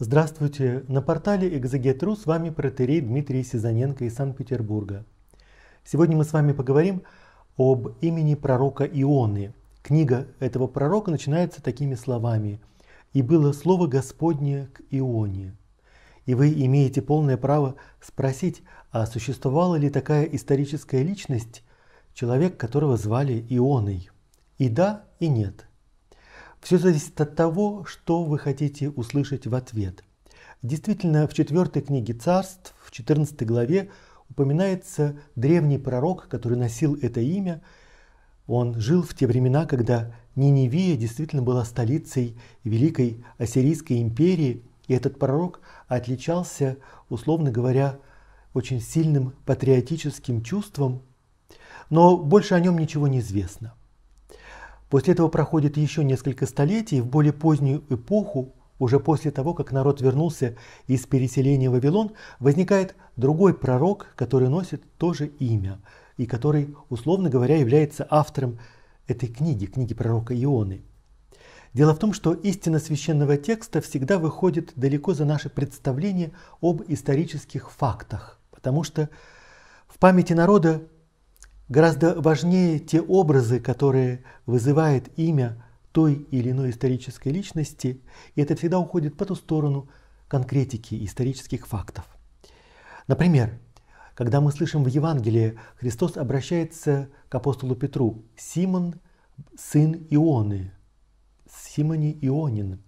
Здравствуйте! На портале Экзегетру с вами протерей Дмитрий Сизаненко из Санкт-Петербурга. Сегодня мы с вами поговорим об имени пророка Ионы. Книга этого пророка начинается такими словами. «И было слово Господне к Ионе». И вы имеете полное право спросить, а существовала ли такая историческая личность, человек, которого звали Ионой? И да, и нет. Все зависит от того, что вы хотите услышать в ответ. Действительно, в четвертой книге царств, в 14 главе, упоминается древний пророк, который носил это имя. Он жил в те времена, когда Ниневия действительно была столицей Великой Ассирийской империи, и этот пророк отличался, условно говоря, очень сильным патриотическим чувством, но больше о нем ничего не известно. После этого проходит еще несколько столетий, в более позднюю эпоху, уже после того, как народ вернулся из переселения в Вавилон, возникает другой пророк, который носит то же имя, и который, условно говоря, является автором этой книги, книги пророка Ионы. Дело в том, что истина священного текста всегда выходит далеко за наши представления об исторических фактах, потому что в памяти народа Гораздо важнее те образы, которые вызывает имя той или иной исторической личности, и это всегда уходит по ту сторону конкретики исторических фактов. Например, когда мы слышим в Евангелии, Христос обращается к апостолу Петру «Симон, сын Ионы», «Симони Ионин».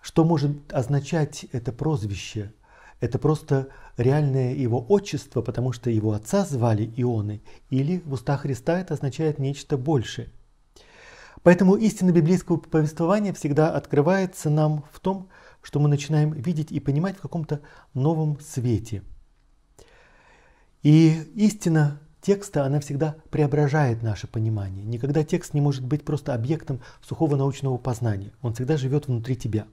Что может означать это прозвище – это просто реальное его отчество, потому что его отца звали Ионы, или в устах Христа это означает нечто большее. Поэтому истина библейского повествования всегда открывается нам в том, что мы начинаем видеть и понимать в каком-то новом свете. И истина текста, она всегда преображает наше понимание. Никогда текст не может быть просто объектом сухого научного познания. Он всегда живет внутри тебя.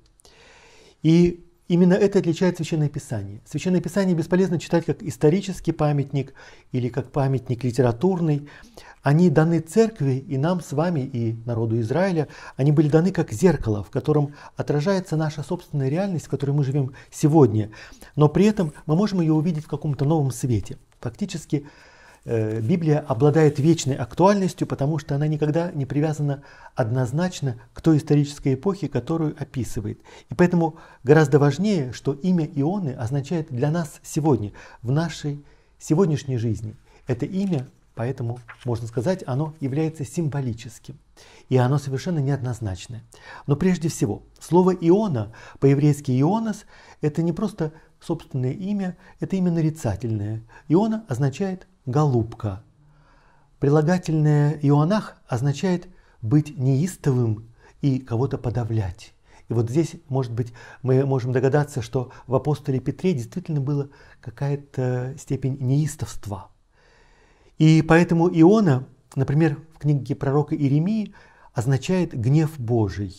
И Именно это отличает Священное Писание. Священное Писание бесполезно читать как исторический памятник или как памятник литературный. Они даны церкви и нам с вами, и народу Израиля. Они были даны как зеркало, в котором отражается наша собственная реальность, в которой мы живем сегодня. Но при этом мы можем ее увидеть в каком-то новом свете. Фактически Э, Библия обладает вечной актуальностью, потому что она никогда не привязана однозначно к той исторической эпохе, которую описывает. И поэтому гораздо важнее, что имя Ионы означает для нас сегодня, в нашей сегодняшней жизни. Это имя, поэтому можно сказать, оно является символическим. И оно совершенно неоднозначное. Но прежде всего, слово «иона» по-еврейски «ионос» — это не просто собственное имя, это имя нарицательное. «Иона» означает голубка. Прилагательное «иоанах» означает быть неистовым и кого-то подавлять. И вот здесь, может быть, мы можем догадаться, что в апостоле Петре действительно была какая-то степень неистовства. И поэтому Иона, например, в книге пророка Иеремии означает гнев Божий.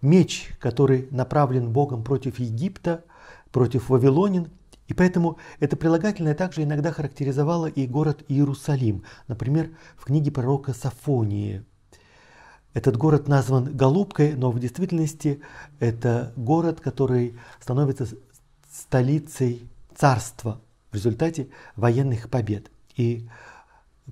Меч, который направлен Богом против Египта, против Вавилонин – и поэтому это прилагательное также иногда характеризовало и город Иерусалим, например, в книге пророка Сафонии. Этот город назван Голубкой, но в действительности это город, который становится столицей царства в результате военных побед. И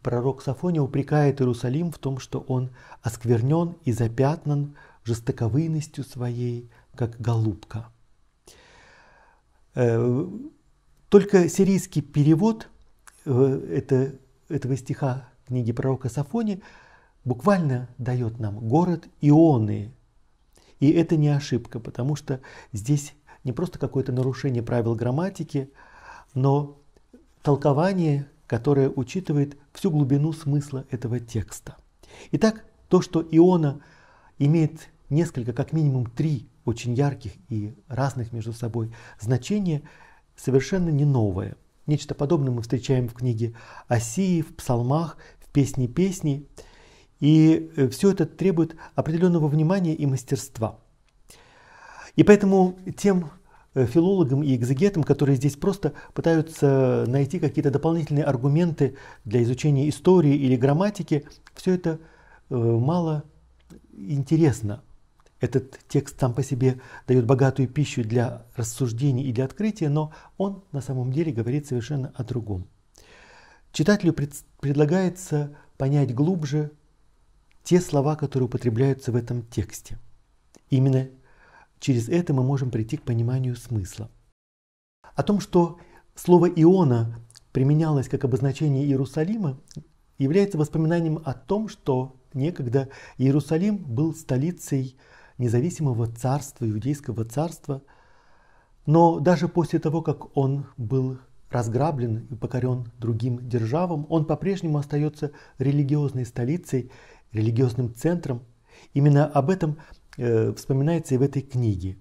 пророк Сафония упрекает Иерусалим в том, что он осквернен и запятнан жестоковыйностью своей, как голубка. Э, только сирийский перевод э, это, этого стиха книги пророка Сафони буквально дает нам город Ионы. И это не ошибка, потому что здесь не просто какое-то нарушение правил грамматики, но толкование, которое учитывает всю глубину смысла этого текста. Итак, то, что Иона имеет несколько, как минимум три очень ярких и разных между собой значения, совершенно не новое. Нечто подобное мы встречаем в книге Осии, в псалмах, в песне песней. И э, все это требует определенного внимания и мастерства. И поэтому тем э, филологам и экзегетам, которые здесь просто пытаются найти какие-то дополнительные аргументы для изучения истории или грамматики, все это э, мало интересно, этот текст сам по себе дает богатую пищу для рассуждений и для открытия, но он на самом деле говорит совершенно о другом. Читателю пред, предлагается понять глубже те слова, которые употребляются в этом тексте. Именно через это мы можем прийти к пониманию смысла. О том, что слово «иона» применялось как обозначение Иерусалима, является воспоминанием о том, что некогда Иерусалим был столицей независимого царства, иудейского царства. Но даже после того, как он был разграблен и покорен другим державам, он по-прежнему остается религиозной столицей, религиозным центром. Именно об этом э, вспоминается и в этой книге.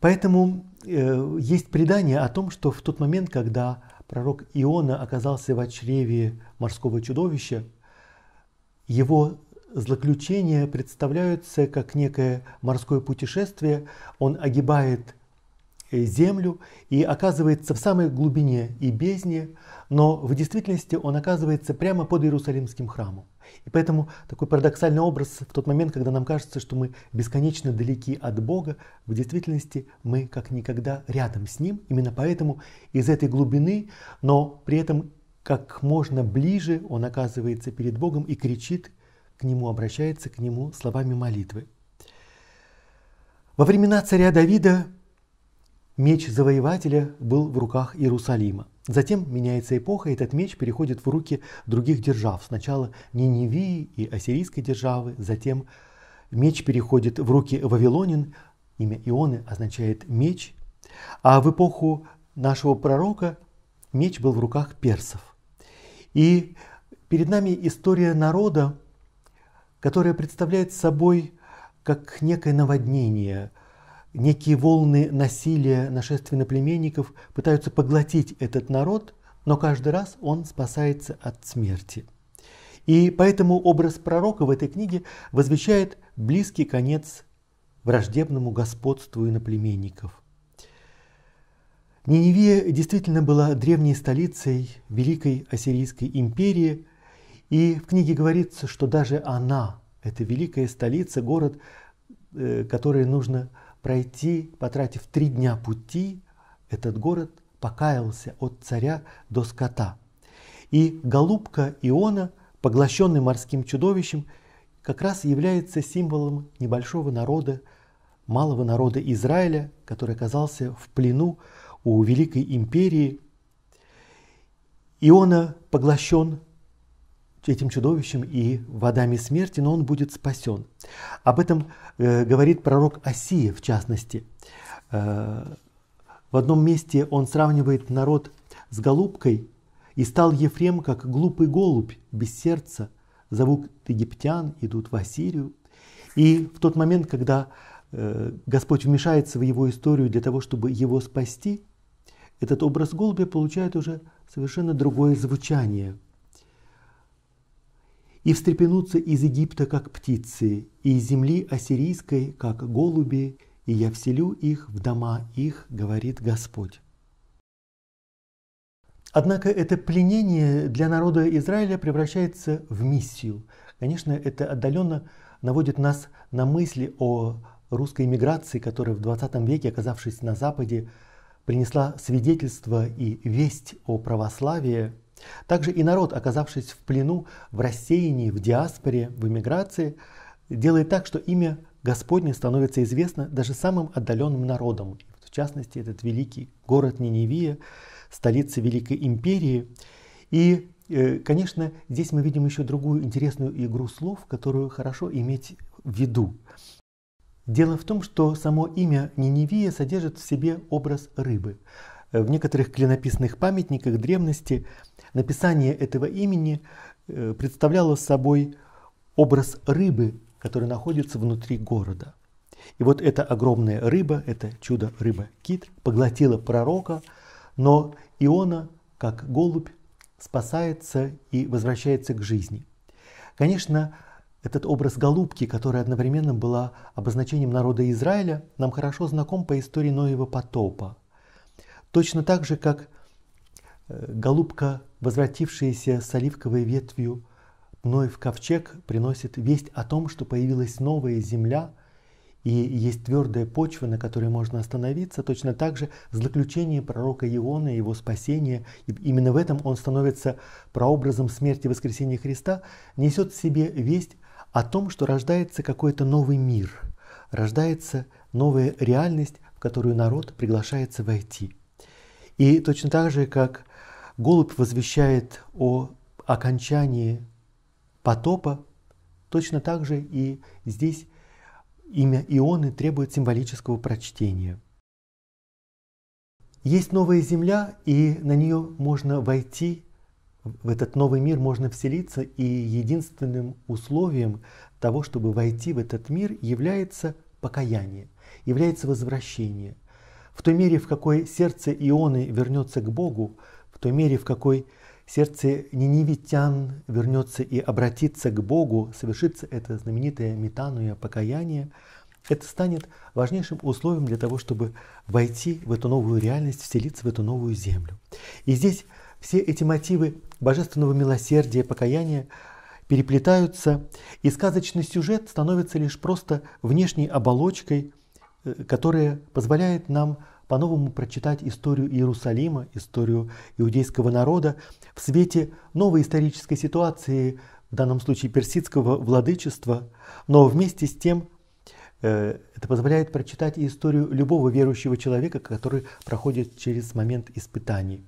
Поэтому э, есть предание о том, что в тот момент, когда пророк Иона оказался в чреве морского чудовища, его злоключения представляются как некое морское путешествие. Он огибает э, землю и оказывается в самой глубине и бездне, но в действительности он оказывается прямо под Иерусалимским храмом. И поэтому такой парадоксальный образ в тот момент, когда нам кажется, что мы бесконечно далеки от Бога, в действительности мы как никогда рядом с Ним. Именно поэтому из этой глубины, но при этом как можно ближе он оказывается перед Богом и кричит к нему обращается, к нему словами молитвы. Во времена царя Давида меч завоевателя был в руках Иерусалима. Затем меняется эпоха, и этот меч переходит в руки других держав. Сначала Ниневии и ассирийской державы, затем меч переходит в руки вавилонин, имя Ионы означает меч, а в эпоху нашего пророка меч был в руках персов. И перед нами история народа, которая представляет собой как некое наводнение, некие волны насилия нашествия наплеменников пытаются поглотить этот народ, но каждый раз он спасается от смерти. И поэтому образ пророка в этой книге возвещает близкий конец враждебному господству иноплеменников. Ниневия действительно была древней столицей Великой Ассирийской империи, и в книге говорится, что даже она, это великая столица, город, э, который нужно пройти, потратив три дня пути, этот город покаялся от царя до скота. И голубка Иона, поглощенный морским чудовищем, как раз является символом небольшого народа, малого народа Израиля, который оказался в плену у Великой Империи. Иона поглощен этим чудовищем и водами смерти, но он будет спасен. Об этом э, говорит пророк Осия, в частности. Э, в одном месте он сравнивает народ с голубкой, и стал Ефрем, как глупый голубь, без сердца. Зовут египтян, идут в Ассирию. И в тот момент, когда э, Господь вмешается в его историю для того, чтобы его спасти, этот образ голубя получает уже совершенно другое звучание – и встрепенутся из Египта, как птицы, и из земли ассирийской, как голуби, и я вселю их в дома их, говорит Господь. Однако это пленение для народа Израиля превращается в миссию. Конечно, это отдаленно наводит нас на мысли о русской миграции, которая в 20 веке, оказавшись на Западе, принесла свидетельство и весть о православии – также и народ, оказавшись в плену, в рассеянии, в диаспоре, в эмиграции, делает так, что имя Господне становится известно даже самым отдаленным народам. В частности, этот великий город Ниневия, столица Великой Империи. И, э, конечно, здесь мы видим еще другую интересную игру слов, которую хорошо иметь в виду. Дело в том, что само имя Ниневия содержит в себе образ рыбы. Э, в некоторых клинописных памятниках древности написание этого имени э, представляло собой образ рыбы, который находится внутри города. И вот эта огромная рыба, это чудо рыба кит, поглотила пророка, но Иона, как голубь, спасается и возвращается к жизни. Конечно, этот образ голубки, которая одновременно была обозначением народа Израиля, нам хорошо знаком по истории Ноева потопа. Точно так же, как э, голубка, возвратившаяся с оливковой ветвью мной в ковчег, приносит весть о том, что появилась новая земля и есть твердая почва, на которой можно остановиться. Точно так же заключение пророка Иона, его спасение, и именно в этом он становится прообразом смерти и воскресения Христа, несет в себе весть о том, что рождается какой-то новый мир, рождается новая реальность, в которую народ приглашается войти – и точно так же, как голубь возвещает о окончании потопа, точно так же и здесь имя Ионы требует символического прочтения. Есть новая земля, и на нее можно войти, в этот новый мир можно вселиться, и единственным условием того, чтобы войти в этот мир, является покаяние, является возвращение – в той мере, в какой сердце Ионы вернется к Богу, в той мере, в какой сердце ниневитян вернется и обратится к Богу, совершится это знаменитое метануя покаяние, это станет важнейшим условием для того, чтобы войти в эту новую реальность, вселиться в эту новую землю. И здесь все эти мотивы божественного милосердия, покаяния переплетаются, и сказочный сюжет становится лишь просто внешней оболочкой, которое позволяет нам по-новому прочитать историю Иерусалима, историю иудейского народа в свете новой исторической ситуации, в данном случае персидского владычества, но вместе с тем э, это позволяет прочитать и историю любого верующего человека, который проходит через момент испытаний.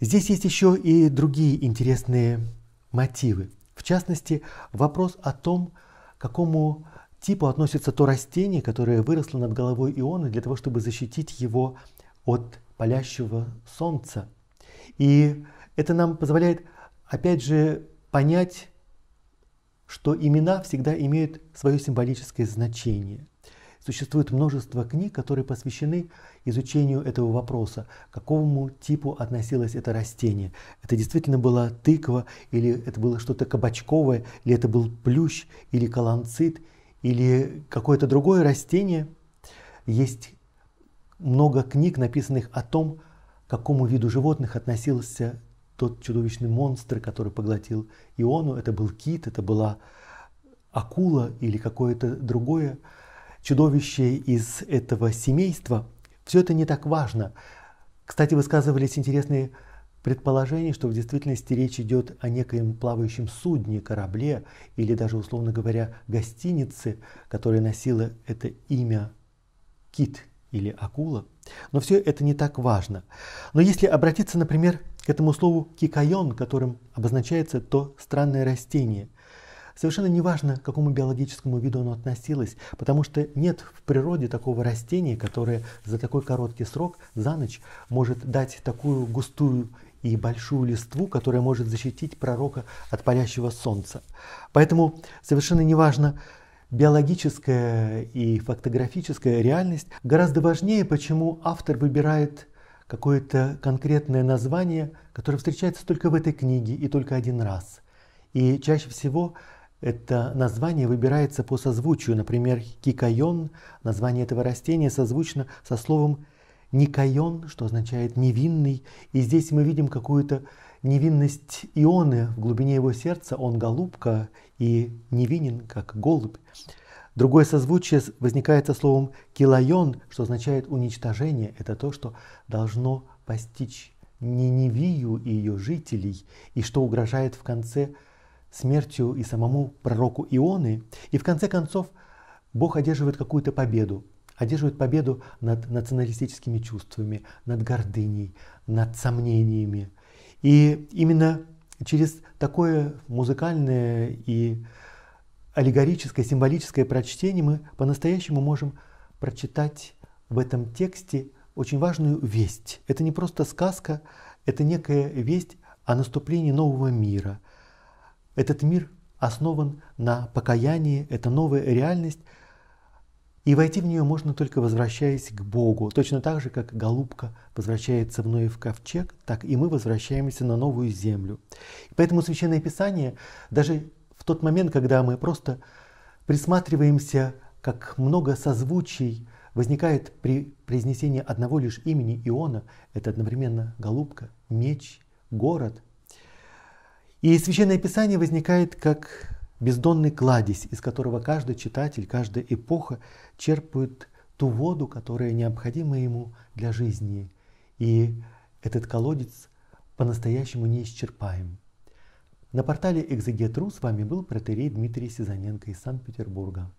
Здесь есть еще и другие интересные мотивы. В частности, вопрос о том, какому типу относится то растение, которое выросло над головой Ионы для того, чтобы защитить его от палящего солнца. И это нам позволяет, опять же, понять, что имена всегда имеют свое символическое значение. Существует множество книг, которые посвящены изучению этого вопроса, к какому типу относилось это растение. Это действительно была тыква, или это было что-то кабачковое, или это был плющ, или каланцит – или какое-то другое растение. Есть много книг, написанных о том, к какому виду животных относился тот чудовищный монстр, который поглотил Иону. Это был кит, это была акула или какое-то другое чудовище из этого семейства. Все это не так важно. Кстати, высказывались интересные Предположение, что в действительности речь идет о некоем плавающем судне, корабле или даже, условно говоря, гостинице, которая носила это имя «кит» или «акула», но все это не так важно. Но если обратиться, например, к этому слову «кикайон», которым обозначается то странное растение, совершенно не важно, к какому биологическому виду оно относилось, потому что нет в природе такого растения, которое за такой короткий срок, за ночь, может дать такую густую и большую листву, которая может защитить пророка от палящего солнца. Поэтому совершенно неважно, биологическая и фактографическая реальность гораздо важнее, почему автор выбирает какое-то конкретное название, которое встречается только в этой книге и только один раз. И чаще всего это название выбирается по созвучию. Например, кикайон, название этого растения созвучно со словом Никайон, что означает невинный, и здесь мы видим какую-то невинность Ионы в глубине его сердца, он голубка и невинен, как голубь. Другое созвучие возникает со словом килайон, что означает уничтожение. Это то, что должно постичь Ниневию и ее жителей, и что угрожает в конце смертью и самому пророку Ионы. И в конце концов Бог одерживает какую-то победу одерживают победу над националистическими чувствами, над гордыней, над сомнениями. И именно через такое музыкальное и аллегорическое, символическое прочтение мы по-настоящему можем прочитать в этом тексте очень важную весть. Это не просто сказка, это некая весть о наступлении нового мира. Этот мир основан на покаянии, это новая реальность, и войти в нее можно только возвращаясь к Богу. Точно так же, как голубка возвращается вновь в ковчег, так и мы возвращаемся на новую землю. И поэтому Священное Писание, даже в тот момент, когда мы просто присматриваемся, как много созвучий возникает при произнесении одного лишь имени Иона, это одновременно голубка, меч, город. И Священное Писание возникает как бездонный кладезь, из которого каждый читатель, каждая эпоха черпает ту воду, которая необходима ему для жизни. И этот колодец по-настоящему неисчерпаем. На портале «Экзегетру» с вами был протерей Дмитрий Сизаненко из Санкт-Петербурга.